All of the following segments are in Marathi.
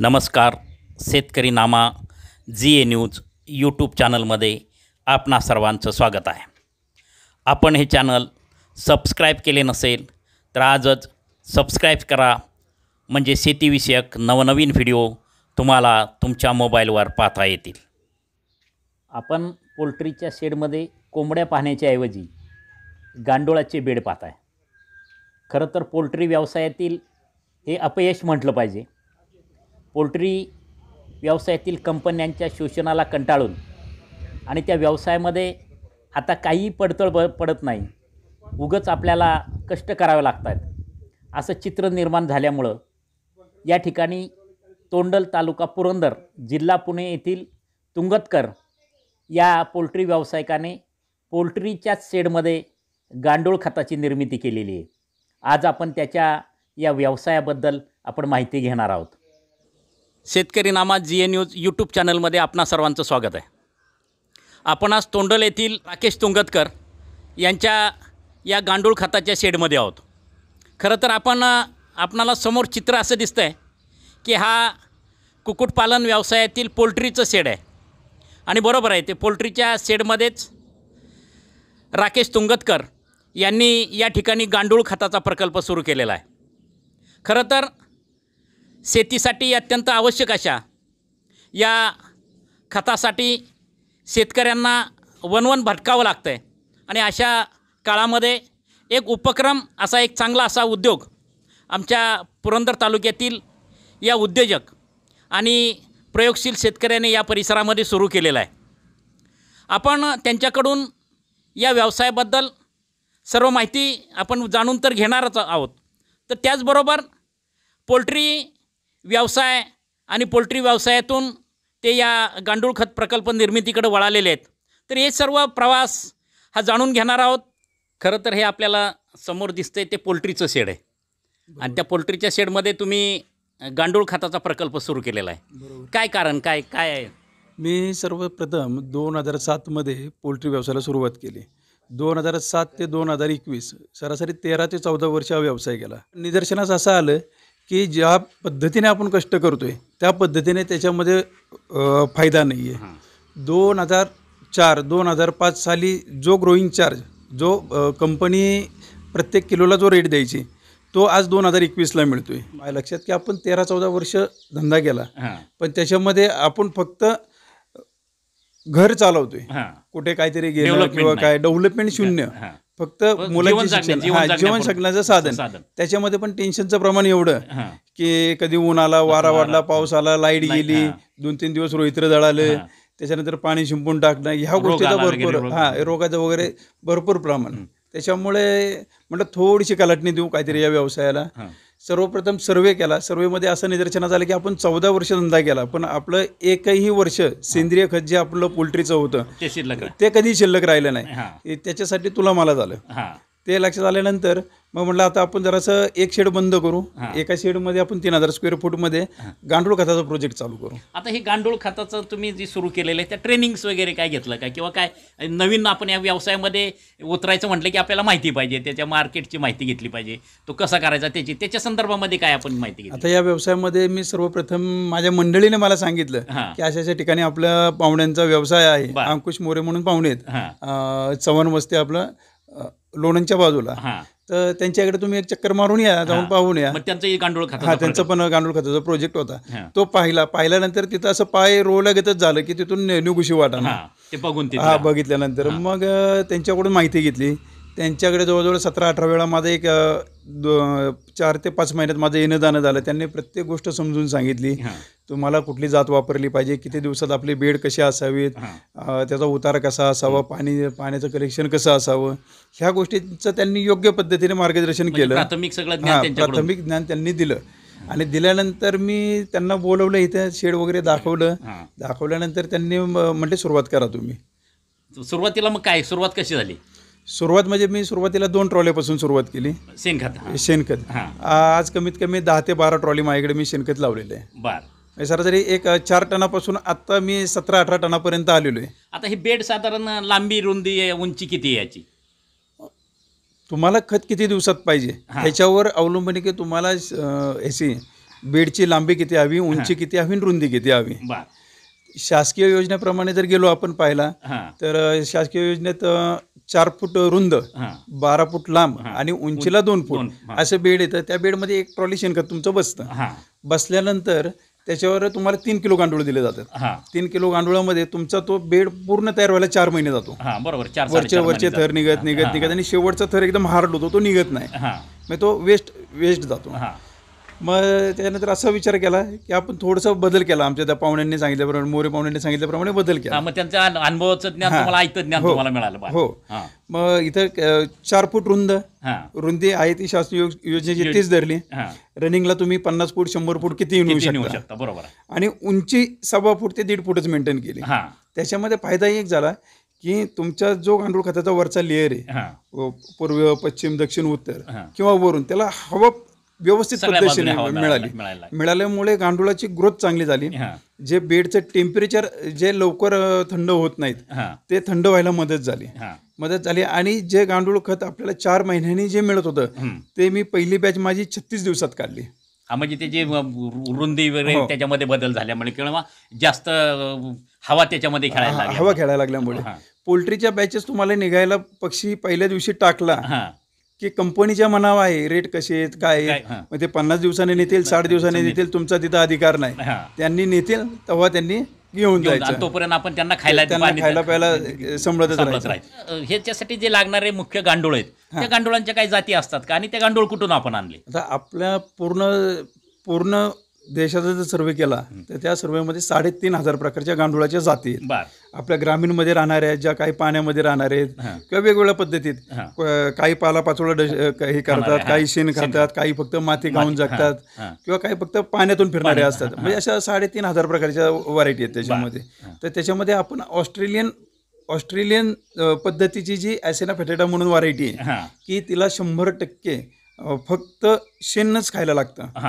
नमस्कार शेतकरी नामा जी ए न्यूज यूट्यूब चॅनलमध्ये आपणा सर्वांचं स्वागत आहे आपण हे चॅनल सबस्क्राईब केले नसेल तर आजच सबस्क्राईब करा म्हणजे शेतीविषयक नवनवीन व्हिडिओ तुम्हाला तुमच्या मोबाईलवर पाहता येतील आपण पोल्ट्रीच्या शेडमध्ये कोंबड्या पाहण्याच्या ऐवजी गांडोळाचे बेड पाहताय खरं तर पोल्ट्री व्यवसायातील हे अपयश म्हटलं पाहिजे पोल्ट्री व्यवसायातील कंपन्यांच्या शोषणाला कंटाळून आणि त्या व्यवसायामध्ये आता काहीही पडतळ ब पडत नाही उगच आपल्याला कष्ट करावे लागतात आहेत असं चित्र निर्माण झाल्यामुळं या ठिकाणी तोंडल तालुका पुरंदर जिल्हा पुणे येथील तुंगतकर या पोल्ट्री व्यावसायिकाने पोल्ट्रीच्याच शेडमध्ये गांडूळ खताची निर्मिती केलेली आहे आज आपण त्याच्या या व्यवसायाबद्दल आपण माहिती घेणार आहोत शेतकरी नामा जी एन न्यूज यूट्यूब चॅनलमध्ये आपणा सर्वांचं स्वागत आहे आपण आज तोंडल येथील राकेश तुंगतकर यांच्या या गांडूळ खताच्या शेडमध्ये आहोत खरं तर आपण आपणाला समोर चित्र असं दिसतं आहे की हा कुक्कुटपालन व्यवसायातील पोल्ट्रीचं शेड आहे आणि बरोबर आहे ते पोल्ट्रीच्या शेडमध्येच राकेश तुंगतकर यांनी या ठिकाणी गांडूळ खताचा प्रकल्प सुरू केलेला आहे खरं तर शेतीसाठी अत्यंत आवश्यक अशा या खतासाठी शेतकऱ्यांना वनवन भटकावं लागतं आहे आणि अशा काळामध्ये एक उपक्रम असा एक चांगला असा उद्योग आमच्या पुरंदर तालुक्यातील या उद्योजक आणि प्रयोगशील शेतकऱ्याने या परिसरामध्ये सुरू केलेला आहे आपण त्यांच्याकडून या व्यवसायाबद्दल सर्व माहिती आपण जाणून तर घेणारच आहोत तर त्याचबरोबर पोल्ट्री व्यवसाय आणि पोल्ट्री व्यवसायातून ते या गांडूळ खत प्रकल्प निर्मितीकडे वळालेले आहेत तर हे सर्व प्रवास हा जाणून घेणार आहोत खरं तर हे आपल्याला समोर दिसतंय ते पोल्ट्रीचं शेड आहे आणि त्या पोल्ट्रीच्या शेडमध्ये तुम्ही गांडूळ खताचा प्रकल्प सुरू केलेला आहे काय कारण काय काय आहे मी सर्वप्रथम दोन हजार सातमध्ये पोल्ट्री व्यवसायाला सुरुवात केली दोन हजार सात ते दोन हजार एकवीस सरासरी तेरा ते चौदा वर्ष हा व्यवसाय केला निदर्शनास असं आलं की ज्या पद्धतीने आपण कष्ट करतोय त्या पद्धतीने त्याच्यामध्ये फायदा नाही आहे दोन हजार चार दोन हजार पाच साली जो ग्रोईंग चार्ज जो कंपनी प्रत्येक किलोला जो रेट द्यायची तो आज दोन हजार एकवीसला मिळतोय आहे लक्षात की आपण तेरा चौदा वर्ष धंदा केला पण त्याच्यामध्ये आपण फक्त घर चालवतोय कुठे काहीतरी गेलं किंवा काय डेव्हलपमेंट शून्य फक्त मुलांची जीवन जगण्याचं साधन त्याच्यामध्ये पण टेन्शनचं प्रमाण एवढं की कधी ऊन आला वारा वाढला पाऊस आला लाईट गेली दोन तीन दिवस रोहित्र जळालं त्याच्यानंतर पाणी शिंपून टाकणं ह्या गोष्टीचा भरपूर हा रोगाचं वगैरे भरपूर प्रमाण त्याच्यामुळे म्हटलं थोडीशी कलाटणी देऊ काहीतरी या व्यवसायाला सर्वप्रथम सर्वे केला सर्वेमध्ये असं निदर्शनास झालं की आपण चौदा वर्ष धंदा केला पण आपलं एकही वर्ष सेंद्रिय खत जे आपलं पोल्ट्रीचं होतं ते कधी शिल्लक राहिलं नाही त्याच्यासाठी तुला मला झालं ते लक्षात आल्यानंतर मग म्हटलं आता आपण जरासं एक शेड बंद करू एका शेडमध्ये आपण तीन हजार स्क्वेअर फूटमध्ये गांडूळ खताचा प्रोजेक्ट चालू करू आता हे गांडूळ खताचं तुम्ही जे सुरू केलेलं आहे त्या ट्रेनिंग्स वगैरे काय घेतलं काय किंवा काय नवीन आपण या व्यवसायामध्ये उतरायचं म्हटलं की आपल्याला माहिती पाहिजे त्याच्या मार्केटची माहिती घेतली पाहिजे तो कसा करायचा त्याची त्याच्या संदर्भामध्ये काय आपण माहिती घेतली आता या व्यवसायामध्ये मी सर्वप्रथम माझ्या मंडळीने मला सांगितलं की अशा अशा ठिकाणी आपल्या पाहुण्यांचा व्यवसाय आहे अंकुश मोरे म्हणून पाहुणे आहेत चव्हाण वस्ते आपलं लोणंदच्या बाजूला तर त्यांच्याकडे तुम्ही एक चक्कर मारून या जाऊन पाहून या मग खात गांडूळ हा त्यांचं त्यांचा पण गांडूळ जो प्रोजेक्ट होता तो पाहिला पाहिल्यानंतर तिथं असं पाय रोवल्यागतच झालं की तिथून निघुशी निघूशी वाटा ना ते बघून हा बघितल्यानंतर मग त्यांच्याकडून माहिती घेतली त्यांच्याकडे जवळजवळ सतरा अठरा वेळा माझं एक चार ते पाच महिन्यात माझं येणं जाणं झालं त्यांनी प्रत्येक गोष्ट समजून सांगितली तुम्हाला कुठली जात वापरली पाहिजे किती दिवसात आपले बेड कशी असावेत त्याचा उतार कसा असावा पाणी पाण्याचं कलेक्शन कसं असावं ह्या गोष्टींचं त्यांनी योग्य पद्धतीने मार्गदर्शन म्हणजे केलं प्राथमिक सगळं प्राथमिक ज्ञान त्यांनी दिलं आणि दिल्यानंतर मी त्यांना बोलवलं इथे शेड वगैरे दाखवलं दाखवल्यानंतर त्यांनी म्हटले सुरुवात करा तुम्ही सुरुवातीला मग काय सुरुवात कशी झाली सुरुवात म्हणजे मी सुरुवातीला दोन ट्रॉलीपासून सुरुवात केली शेणखत शेणखत आज कमीत कमी दहा ते बारा ट्रॉली माझ्याकडे मी शेणखत लावलेलं आहे म्हणजे सरासरी एक चार टनापासून आता मी सतरा अठरा टनापर्यंत आलेलो आहे आता हे बेड साधारण लांबी रुंदी उंची किती याची तुम्हाला खत किती दिवसात पाहिजे ह्याच्यावर अवलंबून आहे की तुम्हाला बेडची लांबी किती हवी उंची किती हवी आणि रुंदी किती हवी शासकीय योजनेप्रमाणे जर गेलो आपण पाहिला तर शासकीय योजनेत चार फूट रुंद बारा फूट लांब आणि उंचीला दोन फूट असं असे बेड येतं त्या बेडमध्ये एक ट्रॉली शेणखत तुमचं बसतं बसल्यानंतर त्याच्यावर तुम्हाला तीन किलो गांडूळ दिले जातात तीन किलो गांडुळामध्ये तुमचा तो बेड पूर्ण तयार व्हायला चार महिने जातो वरच्या बरोबर वरचे वरचे थर निघत निघत निघत आणि शेवटचा थर एकदम हार्ड होतो तो निघत नाही मग तो वेस्ट वेस्ट जातो मग त्यानंतर असा विचार केला की आपण थोडंसं बदल केला आमच्या त्या पाहुण्यांनी सांगितल्याप्रमाणे मोरे पाहुण्यांनी सांगितल्याप्रमाणे बदल केला मग त्यांच्या अनुभवाचं ज्ञान तुम्हाला ऐकतं ज्ञान हो. तुम्हाला मिळालं हो मग इथं चार फूट रुंद रुंदी आहे ती शासकीय योजनेची तीच धरली रनिंगला तुम्ही पन्नास फूट शंभर फूट किती येऊ शकता बरोबर आणि उंची सव्वा फूट ते दीड फूटच मेंटेन केली त्याच्यामध्ये फायदा एक झाला की तुमचा जो गांडूळ खताचा वरचा लेअर आहे पूर्व पश्चिम दक्षिण उत्तर किंवा वरून त्याला हवा व्यवस्थित पद्धतीने मिळाली मिळाल्यामुळे गांडुळाची ग्रोथ चांगली झाली जे बेडचं टेम्परेचर जे लवकर थंड होत नाहीत ते थंड व्हायला मदत झाली मदत झाली आणि जे गांडूळ खत आपल्याला चार महिन्यांनी जे मिळत होतं ते मी पहिली बॅच माझी छत्तीस दिवसात काढली हा, म्हणजे ते जे रुंदी वगैरे हो. त्याच्यामध्ये बदल झाल्यामुळे किंवा जास्त हवा त्याच्यामध्ये खेळायला हवा खेळायला लागल्यामुळे पोल्ट्रीच्या बॅचेस तुम्हाला निघायला पक्षी पहिल्या दिवशी टाकला की कंपनीच्या मनावर आहे रेट कसे आहेत काय आहेत मग ते पन्नास दिवसाने नेतील साठ दिवसाने नेतील तुमचा तिथं अधिकार नाही त्यांनी नेतील तेव्हा त्यांनी घेऊन जायचं तोपर्यंत आपण त्यांना खायला खायला प्यायला अ, ह्याच्यासाठी जे लागणारे मुख्य गांडूळ आहेत त्या गांडुळांच्या काही जाती असतात का आणि ते गांडूळ कुठून आपण आणले आता आपल्या पूर्ण पूर्ण देशाचा जर सर्वे केला तर त्या सर्व्हेमध्ये साडेतीन हजार प्रकारच्या गांडुळाच्या जाती आहेत. ग्रामीण आपल्या ग्रामीणमध्ये राहणाऱ्या ज्या काही पाण्यामध्ये राहणार आहेत किंवा वेगवेगळ्या पद्धतीत काही पालापाचोळा हे करतात काही शेण खातात काही फक्त माती गाऊन जगतात किंवा काही फक्त पाण्यातून फिरणारे असतात म्हणजे अशा साडेतीन हजार प्रकारच्या व्हरायटी आहेत त्याच्यामध्ये तर त्याच्यामध्ये आपण ऑस्ट्रेलियन ऑस्ट्रेलियन पद्धतीची जी ॲसेना फेटेटा म्हणून व्हरायटी आहे की तिला शंभर टक्के फक्त शेणच खायला लागतं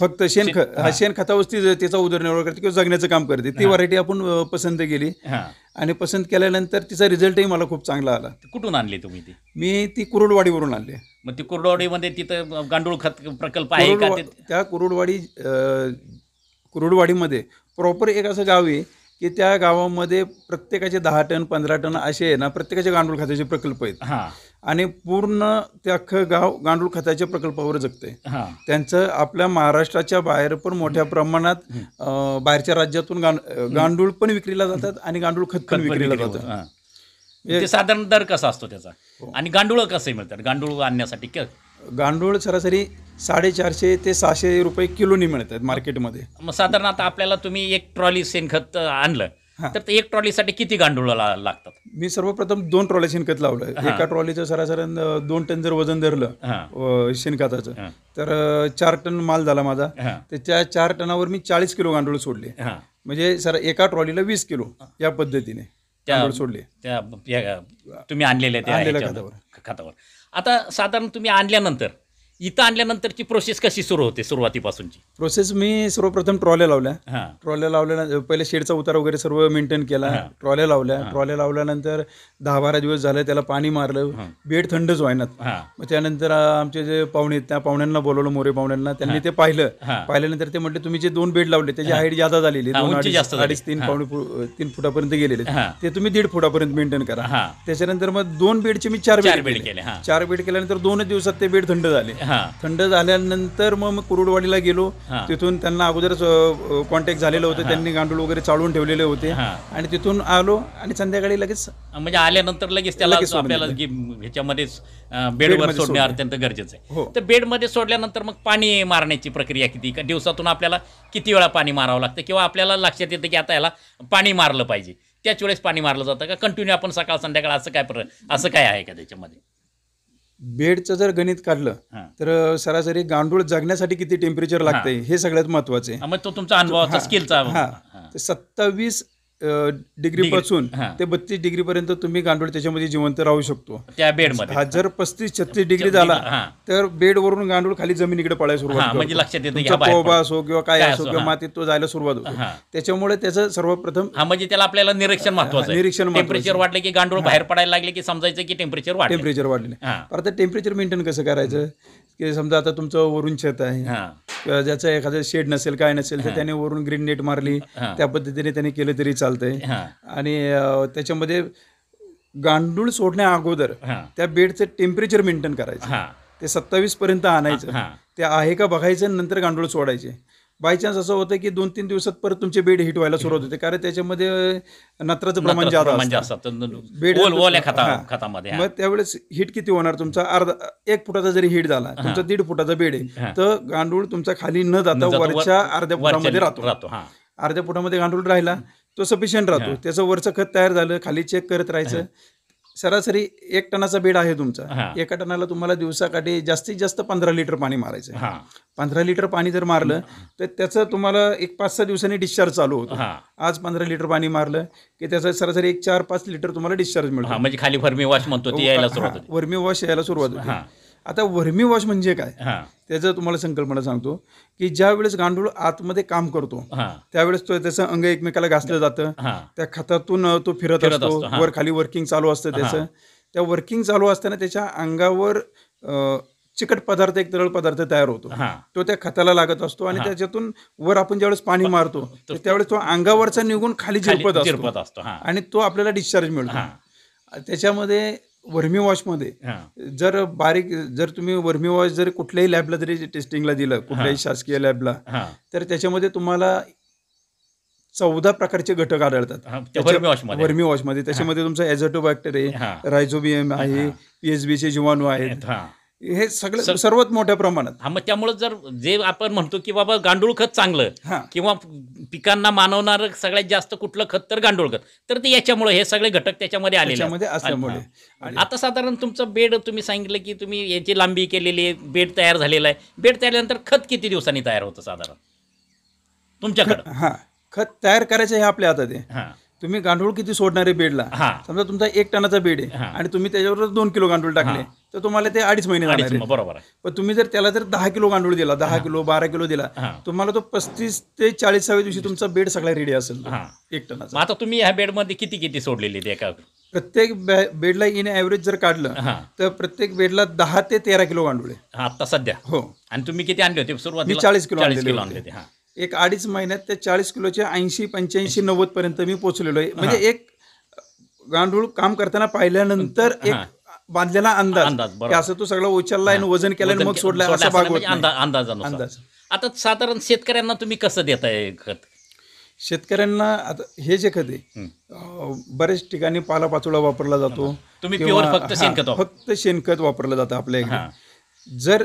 फक्त शेणखत हा शेणखतावरती त्याचा उदरनिर्वाह करते किंवा जगण्याचं काम करते ती व्हरायटी आपण पसंत केली आणि पसंत केल्यानंतर तिचा रिझल्टही मला खूप चांगला आला कुठून आणली तुम्ही ती मी ती कुरुडवाडीवरून आणली मग ती कुरुडवाडीमध्ये तिथं गांडूळ खत प्रकल्प आहे का त्या कुरुडवाडी कुरुडवाडीमध्ये प्रॉपर एक असं गाव आहे की त्या गावामध्ये प्रत्येकाचे दहा टन पंधरा टन असे ना प्रत्येकाचे गांडूळ खात्याचे प्रकल्प आहेत आणि पूर्ण ते अख्खं गाव गांडूळ खताच्या प्रकल्पावर जगते हा त्यांचं आपल्या महाराष्ट्राच्या बाहेर पण मोठ्या प्रमाणात बाहेरच्या राज्यातून गां- गांडूळ पण विक्रीला जातात आणि गांडूळ खत पण विक्रीला जातं म्हणजे साधारण दर कसा असतो त्याचा हो. आणि गांडूळ कसे मिळतात गांडूळ आणण्यासाठी गांडूळ सरासरी साडेचारशे ते सहाशे रुपये किलोनी मिळतात मार्केटमध्ये मग साधारण आता आपल्याला तुम्ही एक ट्रॉली शेणखत आणलं तर ते एक ट्रॉलीसाठी किती गांडूळ लागतात मी सर्वप्रथम दोन ट्रॉली शेणखत लावलं एका ट्रॉलीचं सरासरण दोन टन जर वजन धरलं शेणखताचं तर चार टन माल झाला माझा तर त्या चार टनावर मी चाळीस किलो गांडूळ सोडले म्हणजे सर एका ट्रॉलीला वीस किलो या पद्धतीने त्या सोडले तुम्ही आणलेल्या खातावर आता साधारण तुम्ही आणल्यानंतर इथं आणल्यानंतरची प्रोसेस कशी सुरू होते सुरुवातीपासूनची प्रोसेस मी सर्वप्रथम ट्रॉल्या लावल्या ट्रॉल्या लावल्यानंतर पहिले शेडचा उतार वगैरे सर्व मेंटेन केला ट्रॉल्या लावल्या ट्रॉल्या लावल्यानंतर दहा बारा दिवस झाले त्याला पाणी मारलं बेड थंडच व्हायनात मग त्यानंतर आमचे जे पाहुणे त्या पाहुण्यांना बोलवलं मोरे पाहुण्यांना त्यांनी ते पाहिलं पाहिल्यानंतर ते म्हटले तुम्ही जे दोन बेड लावले त्याची हाईट जादा झालेली दोन अडीच जास्त तीन पावणे तीन फुटापर्यंत गेलेले ते तुम्ही दीड फुटापर्यंत मेंटेन करा त्याच्यानंतर मग दोन बेडचे मी चार बेड केले चार बेड केल्यानंतर दोनच दिवसात ते बेड थंड झाले थंड झाल्यानंतर मग मी कुरुडवाडीला गेलो तिथून त्यांना अगोदर कॉन्टॅक्ट झालेलं होतं त्यांनी गांडूळ वगैरे चाळून ठेवलेले होते आणि तिथून आलो आणि संध्याकाळी लगेच म्हणजे आल्यानंतर लगेच त्याला आपल्याला ह्याच्यामध्येच बेडवर सोडणे अत्यंत गरजेचं आहे हो. तर बेडमध्ये सोडल्यानंतर मग पाणी मारण्याची प्रक्रिया किती दिवसातून आपल्याला किती वेळा पाणी मारावं लागतं किंवा आपल्याला लक्षात येतं की आता याला पाणी मारलं पाहिजे त्याच वेळेस पाणी मारलं जातं का कंटिन्यू आपण सकाळ संध्याकाळ असं काय असं काय आहे का त्याच्यामध्ये बेडचं जर गणित काढलं तर सरासरी गांडूळ जगण्यासाठी किती टेम्परेचर लागतंय हे सगळ्यात महत्वाचे आहे तो तुमचा अनुभवाचा स्किलचा सत्तावीस डिग्रीपासून ते बत्तीस पर्यंत तुम्ही गांडूळ त्याच्यामध्ये जिवंत राहू शकतो त्या बेडमध्ये हा जर पस्तीस छत्तीस डिग्री झाला तर बेड वरून गांडूळ खाली जमिनीकडे पळायला सुरुवात म्हणजे लक्षात असो किंवा काय असो किंवा मातीत तो जायला सुरुवात होतो त्याच्यामुळे त्याचं सर्वप्रथम म्हणजे त्याला आपल्याला निरीक्षण महत्वाचं निरीक्षण टेम्परेचर वाढलं की गांडूळ बाहेर पडायला लागले की समजायचं की टेम्परेचर वाढलं टेम्परेचर वाढले परत टेम्परेचर मेंटेन कसं करायचं की समजा आता तुमचं वरून छत आहे किंवा ज्याचं शेड नसेल काय नसेल तर त्याने वरून ग्रीन नेट मारली त्या पद्धतीने त्याने केलं तरी चालतंय आणि त्याच्यामध्ये गांडूळ सोडण्या अगोदर त्या बेडचं टेम्परेचर मेंटेन करायचं ते सत्तावीस पर्यंत आणायचं ते आहे का बघायचं नंतर गांडूळ सोडायचे बाय चान्स असं होतं की दोन तीन दिवसात परत तुमचे बेड हिट व्हायला सुरुवात होते कारण त्याच्यामध्ये नत्राचं प्रमाण जास्त बेड मग त्यावेळेस हिट किती होणार तुमचा अर्धा एक फुटाचा जरी हिट झाला तुमचा दीड फुटाचा बेड आहे तर गांडूळ तुमचा खाली न जाता वरच्या अर्ध्या फुटामध्ये राहतो अर्ध्या फुटामध्ये गांडूळ राहिला तो सफिशियंट राहतो त्याचं वरचं खत तयार झालं खाली चेक करत राहायचं सरासरी एक टनाचा बेड आहे तुमचा एका टनाला तुम्हाला दिवसाकाठी जास्तीत जास्त पंधरा लिटर पाणी मारायचं पंधरा लिटर पाणी जर मारलं तर त्याचं तुम्हाला एक पाच सहा दिवसांनी डिस्चार्ज चालू होतो आज पंधरा लिटर पाणी मारलं की त्याचं सरासरी एक चार पाच लिटर तुम्हाला डिस्चार्ज मिळतो म्हणजे खाली फर्मी वॉश म्हणतो ती हो, यायला सुरुवात वर्मी वॉश यायला सुरुवात होती आता वर्मी वॉश म्हणजे काय त्याचं तुम्हाला संकल्पना सांगतो की ज्या वेळेस गांडूळ आतमध्ये काम करतो त्यावेळेस तो त्याचं अंग एकमेकाला घासलं जातं त्या खतातून तो फिरत असतो वर खाली वर्किंग चालू असतं त्याचं त्या वर्किंग चालू असताना त्याच्या अंगावर चिकट पदार्थ एक तरळ पदार्थ तयार होतो तो त्या खताला लागत असतो आणि त्याच्यातून वर आपण ज्यावेळेस पाणी मारतो त्यावेळेस तो अंगावरचा निघून खाली झिरपत असतो आणि तो आपल्याला डिस्चार्ज मिळतो त्याच्यामध्ये वर्मी वॉशमध्ये जर बारीक जर तुम्ही वर्मी वॉश जर कुठल्याही लॅबला जरी टेस्टिंगला दिलं कुठल्याही शासकीय लॅबला तर त्याच्यामध्ये तुम्हाला चौदा प्रकारचे घटक आढळतात वर्मी वॉशमध्ये त्याच्यामध्ये तुमचं एझोटो आहे रायझोबियम आहे पीएचबीचे जीवाणू आहेत हे सगळं सर्वात मोठ्या प्रमाणात हा मग त्यामुळे जर जे आपण म्हणतो की बाबा गांडूळ खत चांगलं किंवा पिकांना मानवणार सगळ्यात जास्त कुठलं खत तर गांडूळ खत तर ते याच्यामुळे हे सगळे घटक त्याच्यामध्ये आलेले असल्यामुळे आता साधारण तुमचं बेड तुम्ही सांगितलं की तुम्ही याची लांबी केलेली आहे बेड तयार झालेला आहे बेड तयार खत किती दिवसांनी तयार होतं साधारण तुमच्याकडं हा खत तयार करायचं हे आपल्या हातात आहे तुम्ही गांडूळ किती सोडणारे बेडला समजा तुमचा एक टनाचा बेड आहे आणि तुम्ही त्याच्यावर दोन किलो गांडूळ टाकले तर तुम्हाला ते अडीच महिने बरोबर आहे पण तुम्ही जर त्याला जर दहा किलो गांडूळ दिला दहा किलो बारा किलो दिला तुम्हाला तो पस्तीस ते चाळीसाव्या दिवशी तुमचा बेड सगळा रेडी असेल एक टनाचा आता तुम्ही ह्या बेडमध्ये किती किती सोडलेली एका प्रत्येक बेडला इन एव्हरेज जर काढलं तर प्रत्येक बेडला दहा ते तेरा किलो गांडूळ आता सध्या हो आणि तुम्ही किती आणले होते सुरुवातीला मी किलो चाळीस किलो आणले होते. एक अडीच महिन्यात त्या चाळीस किलोचे ऐंशी पंच्याऐंशी नव्वद पर्यंत मी पोहोचलेलो आहे म्हणजे एक गांडूळ काम करताना पाहिल्यानंतर एक बांधलेला अंदाज अंदाज, असं तू सगळं उचललं आणि वजन केलं आणि मग सोडलं असं भाग म्हणजे अंदाज आता साधारण शेतकऱ्यांना तुम्ही कसं देताय खत शेतकऱ्यांना आता हे जे खत आहे बरेच बऱ्याच ठिकाणी पालापाचोळा वापरला जातो तुम्ही फक्त शेणखत फक्त वापरलं जातं आपल्या जर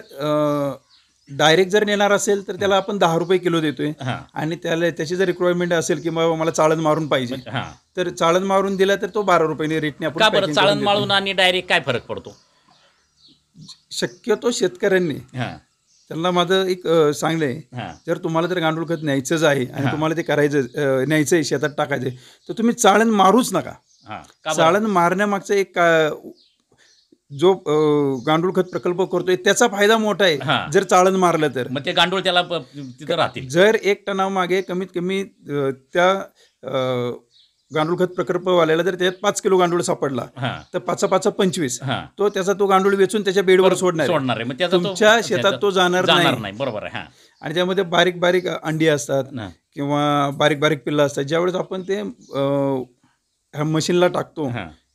डायरेक्ट जर नेणार असेल तर त्याला आपण दहा रुपये किलो देतोय आणि त्याला त्याची जर रिक्वायरमेंट असेल की बाबा मला चाळण मारून पाहिजे तर चाळण मारून दिला तर तो बारा रुपयाने रेटने आपण चाळण मारून आणि डायरेक्ट काय फरक पडतो शक्यतो शेतकऱ्यांनी त्यांना माझं एक सांगलंय जर तुम्हाला जर गांडूळ खत न्यायचंच आहे आणि तुम्हाला ते करायचं न्यायचंय न्यायचं आहे शेतात टाकायचं तर तुम्ही चाळण मारूच नका चाळण मारण्यामागचं एक जो गांडूळ खत प्रकल्प करतोय त्याचा फायदा मोठा आहे जर चाळण मारलं तर मग ते गांडूळ त्याला तिथं राहतील जर एक टनाव मागे कमीत कमी त्या गांडूळ खत प्रकल्पवाल्याला जर त्याच्यात पाच किलो गांडूळ सापडला तर पाच पाच पंचवीस तो त्याचा तो गांडूळ वेचून त्याच्या बेडवर सोडणार सोडणार तुमच्या शेतात तो जाणार नाही बरोबर आहे आणि त्यामध्ये बारीक बारीक अंडी असतात किंवा बारीक बारीक पिल्लं असतात ज्यावेळेस आपण ते मशीनला टाकतो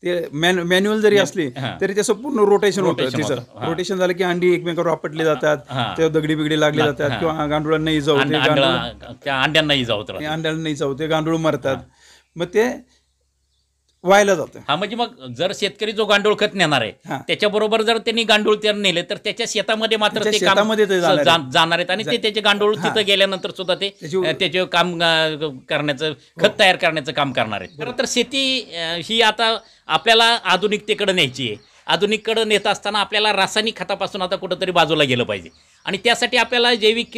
ते मॅन्युअल जरी असली तरी त्याचं पूर्ण रोटेशन होतं तिचं रोटेशन झालं की अंडी एकमेकावर आपटली जातात ते दगडी बिगडी लागले जातात किंवा गांडुळांना नाही जाऊ अंड्यांना इजा अंड्यांना गांडूळ मरतात मग ते व्हायला जातो हा म्हणजे मग जर शेतकरी जो गांडूळ खत नेणार आहे त्याच्याबरोबर जर त्यांनी गांडूळ त्या नेले तर त्याच्या शेतामध्ये मात्र ते काम जाणार आहेत आणि ते त्याचे गांडूळ तिथं गेल्यानंतर सुद्धा ते त्याचे काम करण्याचं खत हो. तयार करण्याचं काम करणार आहे खरं तर शेती ही आता आपल्याला आधुनिकतेकडे न्यायची आहे आधुनिककडं नेत असताना आपल्याला रासायनिक खतापासून आता कुठंतरी बाजूला गेलं पाहिजे आणि त्यासाठी आपल्याला जैविक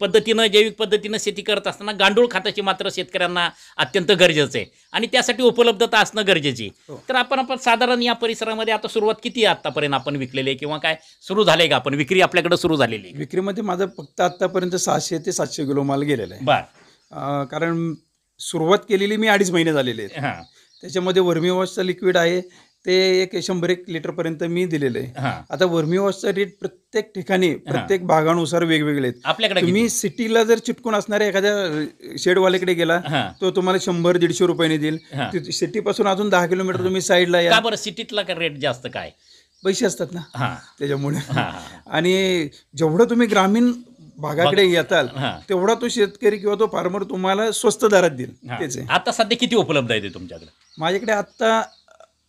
पद्धतीनं जैविक पद्धतीनं शेती करत असताना गांडूळ खताची मात्र शेतकऱ्यांना अत्यंत गरजेचं आहे आणि त्यासाठी उपलब्धता असणं गरजेची हो. तर आपण आपण साधारण या परिसरामध्ये आता सुरुवात किती आहे आत्तापर्यंत आपण विकलेली आहे किंवा काय सुरू झाले का आपण विक्री आपल्याकडे सुरू झालेली आहे विक्रीमध्ये माझं फक्त आत्तापर्यंत सहाशे ते सातशे किलो माल गेलेला आहे बर कारण सुरुवात केलेली मी अडीच महिने झालेले आहेत त्याच्यामध्ये वर्मीवॉशचं लिक्विड आहे ते एक शंभर एक पर्यंत मी दिलेलं आहे आता वर्मी वॉशचा रेट प्रत्येक ठिकाणी प्रत्येक भागानुसार वेगवेगळे आहेत आपल्याकडे तुम्ही सिटीला जर चिटकून असणाऱ्या एखाद्या शेडवाल्याकडे गेला तो तुम्हाला शंभर दीडशे रुपयाने देईल सिटी पासून अजून दहा किलोमीटर तुम्ही साईडला या बरं सिटीतला रेट जास्त काय पैसे असतात ना त्याच्यामुळे आणि जेवढं तुम्ही ग्रामीण भागाकडे येताल तेवढा तो शेतकरी किंवा तो फार्मर तुम्हाला स्वस्त दरात देईल तेच आहे आता सध्या किती उपलब्ध आहे ते तुमच्याकडे माझ्याकडे आता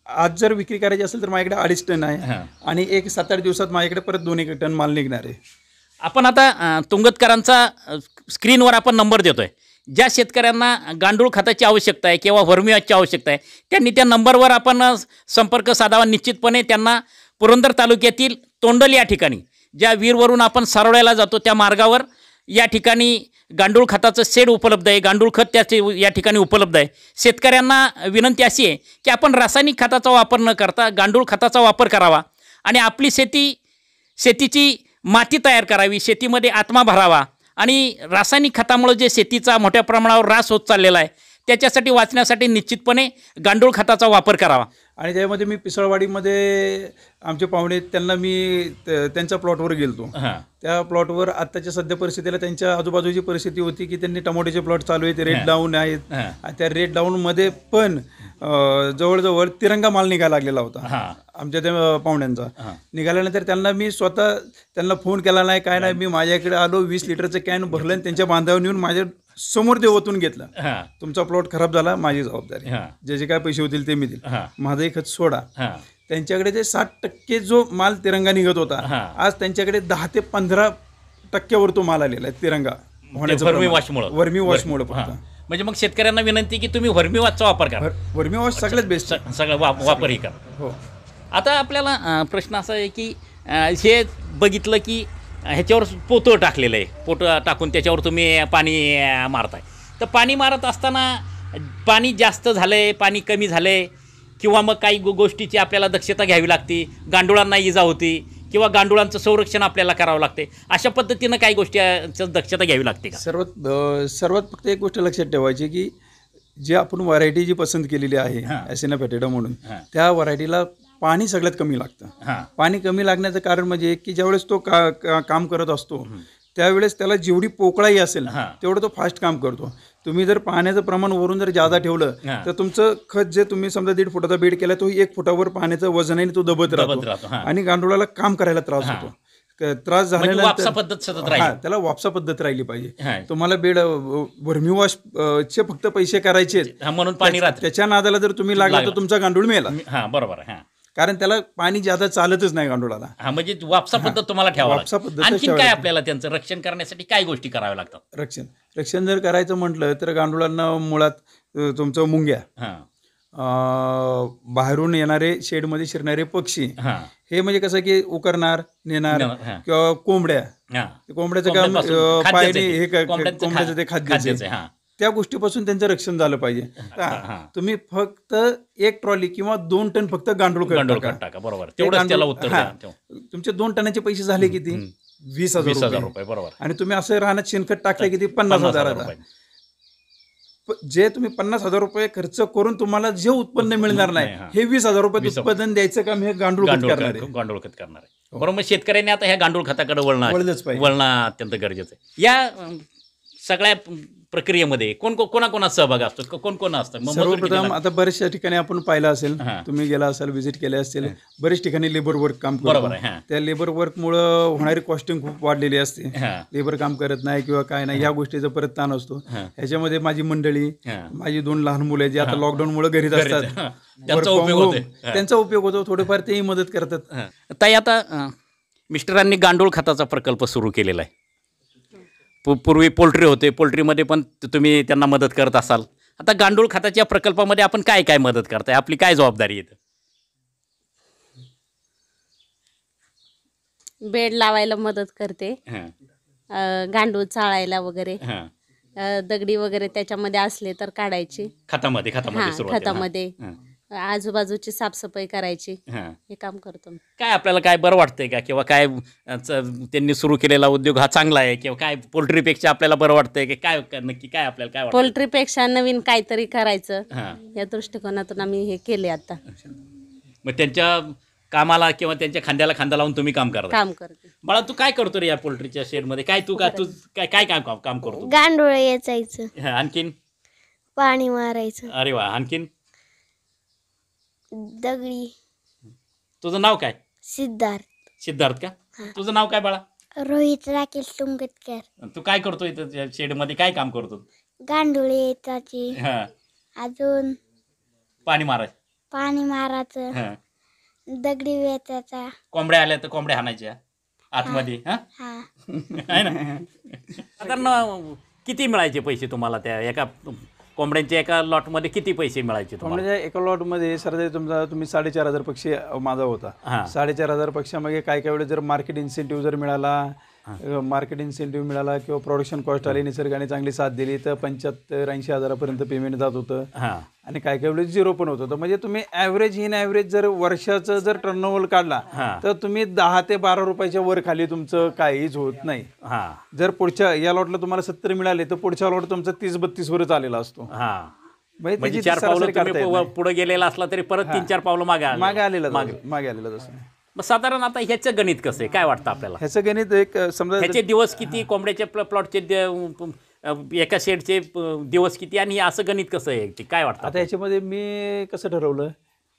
आज जर विक्री करायची असेल तर माझ्याकडे अडीच टन आहे आणि एक सात आठ दिवसात माझ्याकडे परत दोन एक टन माल निघणार आहे आपण आता तुंगतकरांचा स्क्रीनवर आपण नंबर देतो आहे ज्या शेतकऱ्यांना गांडूळ खताची आवश्यकता आहे किंवा वर्मियाची आवश्यकता आहे त्यांनी त्या नंबरवर आपण संपर्क साधावा निश्चितपणे त्यांना पुरंदर तालुक्यातील तोंडल या ठिकाणी ज्या वीरवरून आपण सारोळ्याला जातो त्या मार्गावर या ठिकाणी गांडूळ खताचं शेड उपलब्ध आहे गांडूळ खत त्याचे या ठिकाणी उपलब्ध आहे शेतकऱ्यांना विनंती अशी आहे की आपण रासायनिक खताचा वापर न करता गांडूळ खताचा वापर करावा आणि आपली शेती शेतीची माती तयार करावी शेतीमध्ये आत्मा भरावा आणि रासायनिक खतामुळं जे शेतीचा मोठ्या प्रमाणावर ऱ्हास होत चाललेला आहे त्याच्यासाठी वाचण्यासाठी निश्चितपणे गांडूळ खताचा वापर करावा आणि त्यामध्ये मी पिसळवाडीमध्ये आमचे पाहुणे त्यांना मी त्यांच्या प्लॉटवर गेलतो त्या प्लॉटवर आत्ताच्या सध्या परिस्थितीला त्यांच्या आजूबाजूची परिस्थिती होती की त्यांनी टमाटोचे प्लॉट चालू आहेत रेट डाऊन आहेत त्या रेट डाऊनमध्ये पण जवळजवळ तिरंगा माल निघायला लागलेला होता आमच्या त्या पाहुण्यांचा निघाल्यानंतर त्यांना मी स्वतः त्यांना फोन केला नाही काय नाही मी माझ्याकडे आलो वीस लिटरचं कॅन भरलं आणि त्यांच्या बांधावर नेऊन माझ्या समोर देवतून ओतून घेतला तुमचा प्लॉट खराब झाला माझी जबाबदारी जे जे काय पैसे होतील ते मी देईल हा सोडा त्यांच्याकडे जे सात टक्के जो माल तिरंगा निघत होता आज त्यांच्याकडे दहा ते पंधरा टक्क्यावर तो माल आलेला आहे तिरंगा म्हणजे वर्मी वॉश वॉशमुळे म्हणजे मग शेतकऱ्यांना विनंती की तुम्ही वर्मी वॉशचा वापर करा वर्मी वॉश सगळ्यात बेस्ट सगळं वापरही करा हो आता आपल्याला प्रश्न असा आहे की हे बघितलं की ह्याच्यावर पोतं टाकलेलं आहे पोट टाकून त्याच्यावर तुम्ही पाणी मारताय तर पाणी मारत असताना पाणी जास्त झालं आहे पाणी कमी झालं आहे किंवा मग काही गो गोष्टीची आपल्याला दक्षता घ्यावी लागते गांडुळांना इजा होती किंवा गांडुळांचं संरक्षण आपल्याला करावं लागते अशा पद्धतीनं काही गोष्टीचं दक्षता घ्यावी लागते का सर्वात सर्वात फक्त एक गोष्ट लक्षात ठेवायची की जी आपण व्हरायटी जी पसंत केलेली आहे ॲसिना पॅटेटा म्हणून त्या व्हरायटीला पाणी सगळ्यात कमी लागतं हां पाणी कमी लागण्याचं कारण म्हणजे की ज्यावेळेस तो का, का काम करत असतो त्यावेळेस त्याला जेवढी पोकळाही असेल तेवढं तो फास्ट काम करतो तुम्ही जर पाण्याचं प्रमाण वरून जर जादा ठेवलं तर तुमचं खत जे तुम्ही समजा दीड फुटाचा बेड केला तो एक फुटावर पाण्याचं वजनही तो दबत राहतो आणि गांडुळाला काम करायला त्रास होतो त्रास म्हणजे झाल्यानंतर पद्धत सतत राहील त्याला वापसा पद्धत राहिली पाहिजे तुम्हाला बेड वॉश चे फक्त पैसे करायचे म्हणून पाणी त्याच्या नादाला जर तुम्ही लागला तर तुमचा गांडूळ मिळाला बरोबर आहे, कारण त्याला पाणी जादा चालतच नाही गांडुळाला हा म्हणजे वापसा पद्धत तुम्हाला ठेवा वापसा पद्धत काय आपल्याला त्यांचं रक्षण करण्यासाठी काय गोष्टी कराव्या लागतात रक्षण रक्षण जर करायचं म्हटलं तर गांडुळांना मुळात तुमचं मुंग्या बाहेरून येणारे शेडमध्ये शिरणारे पक्षी हे म्हणजे कसं की उकरणार नेणार किंवा कोंबड्या कोंबड्याचं काम पायने हे कोंबड्याचं ते खाद्य त्या गोष्टीपासून त्यांचं रक्षण झालं पाहिजे तुम्ही फक्त एक ट्रॉली किंवा दोन टन फक्त गांडूळ गांडूळ टाका. बरोबर तुमचे दोन टनाचे पैसे झाले किती वीस हजार रुपये. बरोबर आणि तुम्ही असं राहण्यात शेणखत टाकलं किती पन्नास हजार जे तुम्ही पन्नास हजार रुपये खर्च करून तुम्हाला जे उत्पन्न मिळणार नाही हे वीस हजार रुपये उत्पादन द्यायचं काम हे गांडूळ खत करणार आहे गांडूळ खत करणार बरोबर शेतकऱ्यांनी आता ह्या गांडूळ खताकडे वळणार वळलंच पाहिजे. वळणं अत्यंत गरजेचं आहे या सगळ्या प्रक्रियेमध्ये कोण कोणाकोणा सहभाग असतो कोण कोण असतं सर्वप्रथम आता बऱ्याचशा ठिकाणी आपण पाहिलं असेल तुम्ही गेला असाल व्हिजिट केले असेल बरेच ठिकाणी लेबर वर्क काम बरोबर त्या लेबर मुळे होणारी कॉस्टिंग खूप वाढलेली असते लेबर काम करत नाही किंवा काय नाही या गोष्टीचा परत ताण असतो ह्याच्यामध्ये माझी मंडळी माझी दोन लहान मुलं जे आता लॉकडाऊन मुळे घरीच असतात त्यांचा उपयोग होतो थोडेफार तेही मदत करतात ताई आता मिस्टरांनी गांडूळ खताचा प्रकल्प सुरू केलेला आहे पूर्वी पोल्ट्री होते पोल्ट्रीमध्ये पण तुम्ही त्यांना मदत करत असाल आता गांडूळ खताच्या प्रकल्पामध्ये आपण काय काय मदत करताय आपली काय जबाबदारी येत बेड लावायला मदत करते गांडूळ चाळायला वगैरे दगडी वगैरे त्याच्यामध्ये असले तर काढायची खतामध्ये खतामध्ये खतामध्ये. आजूबाजूची साफसफाई करायची हे काम करतो काय आपल्याला काय बरं वाटतंय का किंवा काय त्यांनी सुरू केलेला उद्योग हा चांगला आहे किंवा काय पोल्ट्रीपेक्षा आपल्याला बरं वाटतंय की काय नक्की काय आपल्याला काय पोल्ट्रीपेक्षा नवीन काहीतरी करायचं या दृष्टिकोनातून आम्ही हे केले आता मग त्यांच्या कामाला किंवा त्यांच्या खांद्याला खांदा लावून तुम्ही काम करता काम करतो बाळा तू काय करतो रे या पोल्ट्रीच्या मध्ये काय तू का तू काय काय काम काम करतो गांडोळे यायचं आणखीन पाणी मारायचं अरे वा आणखीन दगडी तुझं नाव काय सिद्धार्थ सिद्धार्थ का तुझं नाव काय बाळा रोहित राकेश तुंगटकर तू काय करतो इथं शेड मध्ये काय काम करतो गांडुळे त्याची अजून पाणी मारायचं पाणी मारायचं दगडी वेचायचा कोंबड्या आल्या तर कोंबड्या हाणायच्या आतमध्ये आहे ना किती मिळायचे पैसे तुम्हाला त्या एका कोंबड्यांच्या एका लॉटमध्ये किती पैसे मिळायचे तुम्हाला? एका लॉटमध्ये सरासरी तुमचा तुम्ही साडेचार हजार पक्षी माझा होता साडेचार हजार पक्षामध्ये काय काय वेळेस जर मार्केट इन्सेंटिव्ह जर मिळाला मार्केट इन्सेंटिव्ह मिळाला किंवा प्रोडक्शन कॉस्ट आली हो. निसर्गाने चांगली साथ दिली तर पंच्याहत्तर ऐंशी हजारापर्यंत पेमेंट जात होतं आणि काही काही वेळेस झिरो पण होत होतं म्हणजे तुम्ही ऍव्हरेज इन ॲव्हरेज जर वर्षाचं जर टर्नओव्हर काढला तर तुम्ही दहा ते बारा रुपयाच्या वर खाली तुमचं काहीच होत नाही जर पुढच्या या लॉटला तुम्हाला सत्तर मिळाले तर पुढच्या लॉट तुमचा तीस बत्तीस वरच आलेला असतो म्हणजे, म्हणजे चार पावलं पुढे गेलेला असला तरी परत तीन चार पावलं मागे मागे आलेलं मागे आलेलं तसं मग साधारण आता ह्याचं गणित कसं आहे काय वाटतं आपल्याला ह्याचं गणित एक समजा ह्याचे दिवस किती कोंबड्याच्या प्लॉटचे एका शेडचे दिवस किती आणि असं गणित कसं आहे ते काय वाटतं आता ह्याच्यामध्ये मी कसं ठरवलं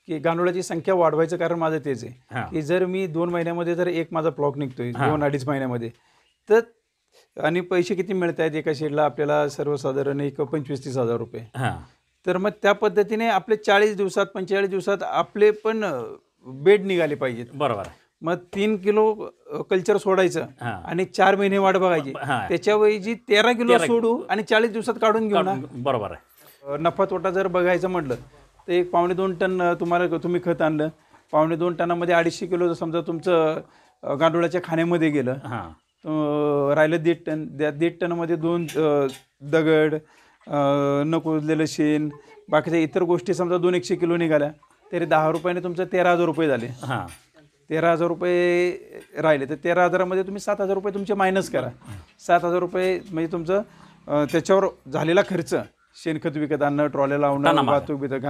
की गांडुळाची संख्या वाढवायचं कारण माझं तेच आहे की जर मी दोन महिन्यामध्ये जर एक माझा प्लॉट निघतोय दोन अडीच महिन्यामध्ये तर आणि पैसे किती मिळत आहेत एका शेडला आपल्याला सर्वसाधारण एक पंचवीस तीस हजार रुपये तर मग त्या पद्धतीने आपले चाळीस दिवसात पंचेचाळीस दिवसात आपले पण बेड निघाले पाहिजेत बरोबर मग तीन किलो कल्चर सोडायचं आणि चार महिने वाट बघायची हा. जी तेरा किलो सोडू आणि चाळीस दिवसात काढून घेऊ ना बरोबर आहे नफा तोटा जर बघायचं म्हटलं तर एक पावणे दोन टन तुम्हाला तुम्ही खत आणलं पावणे दोन टनामध्ये अडीचशे किलो जर समजा तुमचं गांडुळाच्या खाण्यामध्ये गेलं राहिलं दीड टन त्या दीड मध्ये दोन दगड नकोजलेलं शेण बाकीच्या इतर गोष्टी समजा दोन एकशे किलो निघाल्या तरी दहा रुपयाने तुमचं तेरा हजार रुपये झाले हां तेरा हजार रुपये राहिले तर तेरा हजारामध्ये तुम्ही सात हजार रुपये तुमचे मायनस करा सात हजार रुपये म्हणजे तुमचं त्याच्यावर झालेला खर्च शेणखत विकत आणणं ट्रॉलीला लावणं वाहतूक बितक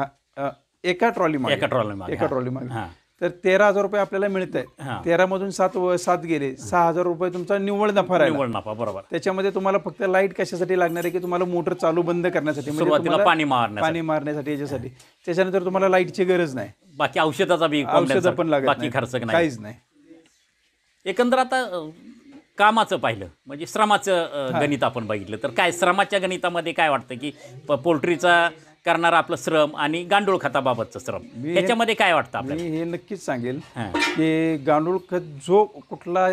एका ट्रॉली मध्ये एका ट्रॉली एका ट्रॉली मागे तर तेरा हजार रुपये आपल्याला मिळत आहे मधून सात सात गेले सहा हजार रुपये तुमचा निव्वळ नफा आहे निव्वळ नफा बरोबर त्याच्यामध्ये तुम्हाला फक्त लाईट कशासाठी लागणार आहे की तुम्हाला मोटर चालू बंद करण्यासाठी म्हणजे पाणी मारण्यासाठी. पाणी मारण्यासाठी याच्यासाठी त्याच्यानंतर तुम्हाला लाईटची गरज नाही बाकी औषधाचा बी औषध पण लागत बाकी खर्च काहीच नाही एकंदर आता कामाचं पाहिलं म्हणजे श्रमाचं गणित आपण बघितलं तर काय श्रमाच्या गणितामध्ये काय वाटतं की पोल्ट्रीचा करणारा आपलं श्रम आणि गांडूळ खताबाबतचं श्रम याच्यामध्ये काय वाटतं हे नक्कीच सांगेल की गांडूळ खत जो कुठला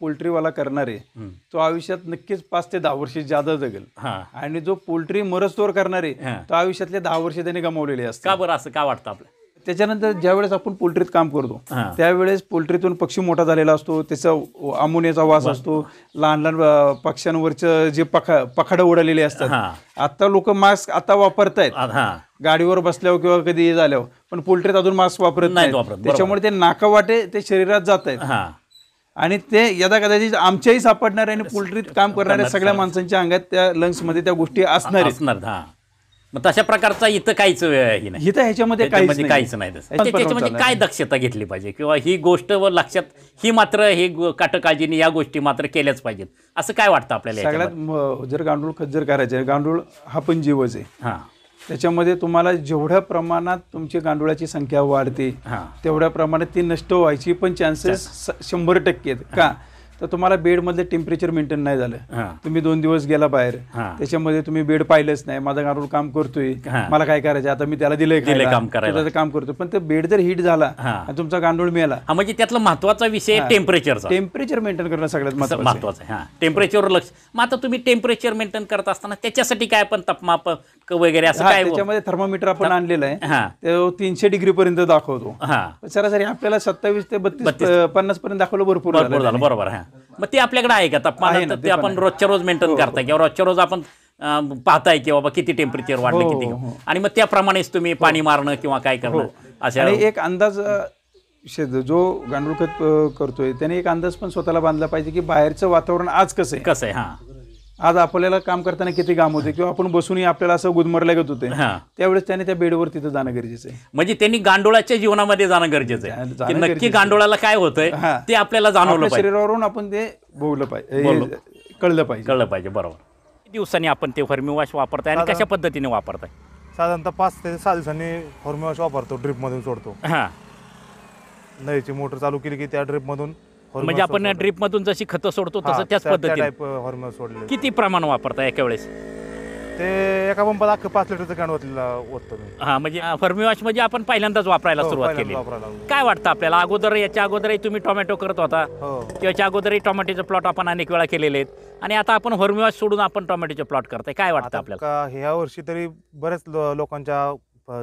पोल्ट्रीवाला करणार आहे तो आयुष्यात नक्कीच पाच ते दहा वर्ष जादा जगेल आणि जो पोल्ट्री मरस्तोर करणार आहे तो आयुष्यातले दहा वर्ष त्याने गमावलेले असतात का बरं असं का वाटतं आपलं त्याच्यानंतर ज्या वेळेस आपण पोल्ट्रीत काम करतो त्यावेळेस पोल्ट्रीतून पक्षी मोठा झालेला असतो त्याचा अमोनियाचा वास असतो लहान लहान पक्ष्यांवरचं जे पखा पखाडं उडालेले असतात आता लोक मास्क आता आहेत गाडीवर बसल्यावर किंवा कधी झाल्यावर पण पोल्ट्रीत अजून मास्क वापरत नाही त्याच्यामुळे ते नाकावाटे ते शरीरात जात आहेत आणि ते यदा कदाचित आमच्याही सापडणारे आणि पोल्ट्रीत काम करणाऱ्या सगळ्या माणसांच्या अंगात त्या लंग्समध्ये त्या गोष्टी असणार असणार मग तशा प्रकारचा इथं काहीच ही नाही इथं ह्याच्यामध्ये काही काहीच नाही म्हणजे त्याच्यामध्ये काय दक्षता घेतली पाहिजे किंवा ही गोष्ट व लक्षात ही मात्र हे काटकाळजीने या गोष्टी मात्र केल्याच पाहिजेत असं काय वाटतं आपल्याला सगळ्यात जर गांडूळ खज्जर करायचे गांडूळ हा पण जीवच आहे त्याच्यामध्ये तुम्हाला जेवढ्या प्रमाणात तुमची गांडुळाची संख्या वाढते तेवढ्या प्रमाणात ती नष्ट व्हायची पण चान्सेस शंभर टक्के आहेत का तर तुम्हाला बेडमधले टेम्परेचर मेंटेन नाही झालं तुम्ही दोन दिवस गेला बाहेर त्याच्यामध्ये तुम्ही बेड पाहिलंच नाही माझा गारूड काम करतोय मला काय करायचं आता मी त्याला दिलंय काम करायचं काम करतोय पण ते बेड जर हिट झाला आणि तुमचा गांडूळ मिळाला म्हणजे त्यातला महत्वाचा विषय टेम्परेचर टेम्परेचर मेंटेन करणं सगळ्यात महत्वाचं टेम्परेचर टेम्परेचरवर लक्ष मग आता तुम्ही टेम्परेचर मेंटेन करत असताना त्याच्यासाठी काय पण तपमाप वगैरे असं काय त्याच्यामध्ये थर्मामीटर आपण आणलेलं आहे ते तीनशे डिग्री पर्यंत दाखवतो सरासरी आपल्याला सत्तावीस ते बत्तीस पन्नास पर्यंत दाखवलं भरपूर बरोबर मग ते आपल्याकडे आहे का तापमान ते आपण रोजच्या रोज मेंटेन हो, करताय हो. किंवा रोजच्या रोज आपण पाहताय की बाबा किती टेम्परेचर वाढलं हो, किती आणि मग त्याप्रमाणेच तुम्ही पाणी मारणं किंवा काय करणं असं एक अंदाज जो गांडूळ खत करतोय त्याने एक अंदाज पण स्वतःला बांधला पाहिजे की बाहेरचं वातावरण आज कसं आहे कसं आहे हा आज आपल्याला काम करताना किती काम होते किंवा आपण बसूनही आपल्याला असं गुदमरल्या घेत होते हा. त्यावेळेस त्यांनी त्या बेडवर तिथे जाणं गरजेचं आहे म्हणजे त्यांनी गांडोळाच्या जीवनामध्ये जाणं गरजेचं आहे की नक्की गांडोळाला काय होतंय ते आपल्याला जाणवलं शरीरावरून आपण ते बोललं पाहिजे कळलं पाहिजे कळलं पाहिजे बरोबर किती दिवसांनी आपण ते फर्मिवाश वापरताय आणि कशा पद्धतीने वापरताय साधारणतः पाच ते सहा दिवसांनी वॉश वापरतो ड्रिपमधून सोडतो हा नळीची मोटर चालू केली की त्या ड्रिपमधून म्हणजे आपण मधून जशी खत सोडतो तसं त्याच पद्धतीने हॉर्मोन सोडले किती प्रमाण वापरता एका वेळेस ते एका पंपाला अख्खं पाच लिटरचं हा म्हणजे फर्मिवाश म्हणजे आपण पहिल्यांदाच वापरायला हो, सुरुवात केली काय वाटतं आपल्याला अगोदर याच्या अगोदरही तुम्ही टोमॅटो करत होता हो. किंवा याच्या अगोदरही टोमॅटोचे प्लॉट आपण अनेक वेळा केलेले आहेत आणि आता आपण फर्मिवाश सोडून आपण टोमॅटोचे प्लॉट करताय काय वाटतं आपल्याला ह्या वर्षी तरी बऱ्याच लोकांच्या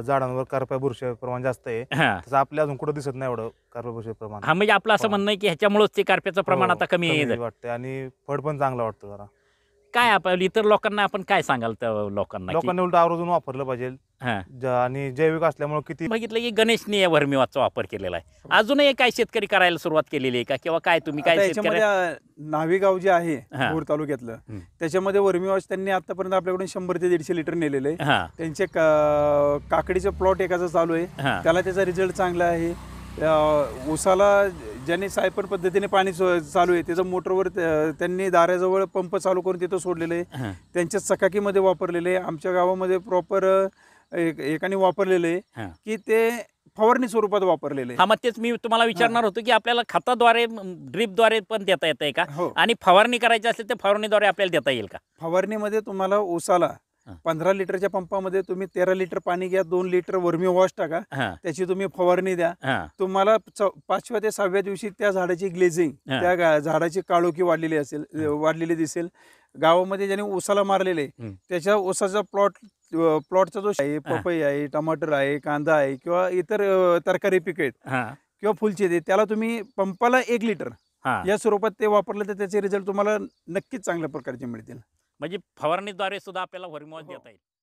झाडांवर कारपाय बुरशे प्रमाण जास्त आहे तसं आपल्या अजून कुठं दिसत नाही एवढं कारपाय बुरशे प्रमाण हा म्हणजे आपलं असं हो. म्हणणं आहे की ह्याच्यामुळेच ते कारप्याचं प्रमाण हो, आता कमी आहे वाटतं आणि फळ पण चांगलं वाटतं जरा काय आपण इतर लोकांना आपण काय सांगाल त्या लोकांना लोकांनी उलट आवर्जून वापरलं पाहिजे आणि जैविक असल्यामुळे किती बघितलं की गणेशने या वर्मीवाचा वापर केलेला आहे अजूनही काय शेतकरी करायला सुरुवात केलेली आहे का किंवा काय तुम्ही काय याच्यामध्ये शेतकरी जे आहे हा. तालुक्यातलं त्याच्यामध्ये वर्मीवाच त्यांनी आतापर्यंत आपल्याकडून शंभर ते दीडशे लिटर नेलेले आहे त्यांचे काकडीचे प्लॉट एकाचा चालू आहे त्याला त्याचा रिझल्ट चांगला आहे उसाला ज्यांनी सायपन पद्धतीने पाणी चालू आहे त्याचं मोटरवर त्यांनी दाराजवळ पंप चालू करून तिथं सोडलेले आहे त्यांच्या चकाकीमध्ये वापरलेले आमच्या गावामध्ये प्रॉपर एकाने वापरलेले की ते फवारणी स्वरूपात वापरलेले हा मग तेच मी तुम्हाला विचारणार होतो की आपल्याला खताद्वारे ड्रिपद्वारे पण देता येत आहे का हो. आणि फवारणी करायची असेल तर फवारणीद्वारे आपल्याला देता येईल का फवारणीमध्ये तुम्हाला उसाला पंधरा लिटरच्या पंपामध्ये तुम्ही तेरा लिटर पाणी घ्या दोन लिटर वर्मी वॉश टाका त्याची तुम्ही फवारणी द्या तुम्हाला पाचव्या ते सहाव्या दिवशी त्या झाडाची ग्लेझिंग त्या झाडाची काळोखी वाढलेली असेल वाढलेली दिसेल गावामध्ये ज्याने उसाला मारलेले त्याच्या उसाचा प्लॉट प्लॉटचा जो आहे पपई आहे टमाटर आहे कांदा आहे किंवा इतर तरकारी पिके आहेत किंवा फुलचे त्याला तुम्ही पंपाला एक लिटर या स्वरूपात ते वापरले तर त्याचे रिझल्ट तुम्हाला नक्कीच चांगल्या प्रकारचे मिळतील म्हणजे फवारणीद्वारे सुद्धा आपल्याला वरमॉस हो. देता येईल